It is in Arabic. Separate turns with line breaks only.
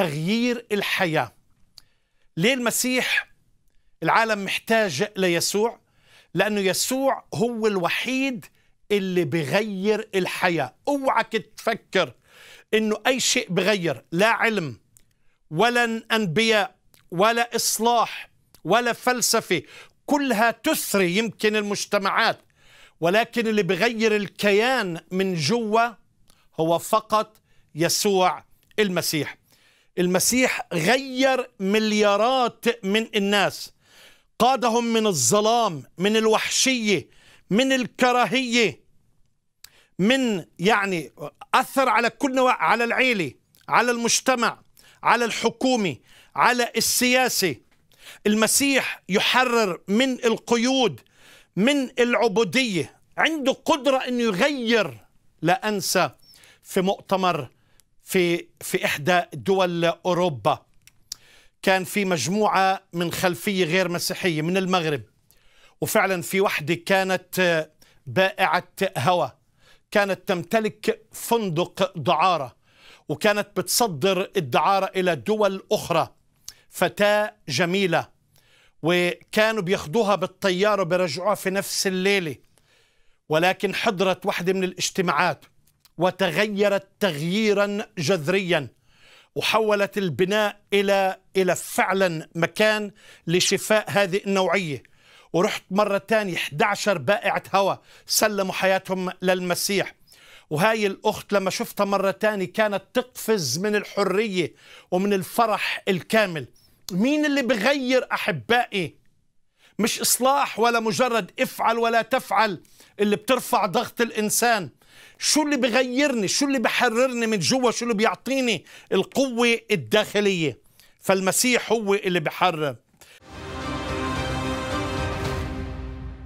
تغيير الحياة ليه المسيح العالم محتاج ليسوع لأنه يسوع هو الوحيد اللي بغير الحياة اوعك تفكر انه اي شيء بغير لا علم ولا انبياء ولا اصلاح ولا فلسفه كلها تثري يمكن المجتمعات ولكن اللي بغير الكيان من جوا هو فقط يسوع المسيح المسيح غير مليارات من الناس قادهم من الظلام من الوحشيه من الكراهيه من يعني اثر على كل نوع على العيله على المجتمع على الحكومه على السياسه المسيح يحرر من القيود من العبوديه عنده قدره انه يغير لا انسى في مؤتمر في في إحدى دول أوروبا كان في مجموعة من خلفية غير مسيحية من المغرب وفعلا في وحدة كانت بائعة هوى كانت تمتلك فندق دعارة وكانت بتصدر الدعارة إلى دول أخرى فتاة جميلة وكانوا بياخدوها بالطيارة وبيرجعوها في نفس الليلة ولكن حضرت واحدة من الاجتماعات وتغيرت تغييرا جذريا وحولت البناء الى الى فعلا مكان لشفاء هذه النوعيه ورحت مرة ثانيه 11 بائعة هواء سلموا حياتهم للمسيح وهاي الأخت لما شفتها مرة ثانيه كانت تقفز من الحرية ومن الفرح الكامل مين اللي بغير أحبائي مش إصلاح ولا مجرد افعل ولا تفعل اللي بترفع ضغط الإنسان شو اللي بغيرني شو اللي بحررني من جوا شو اللي بيعطيني القوة الداخلية فالمسيح هو اللي بحرر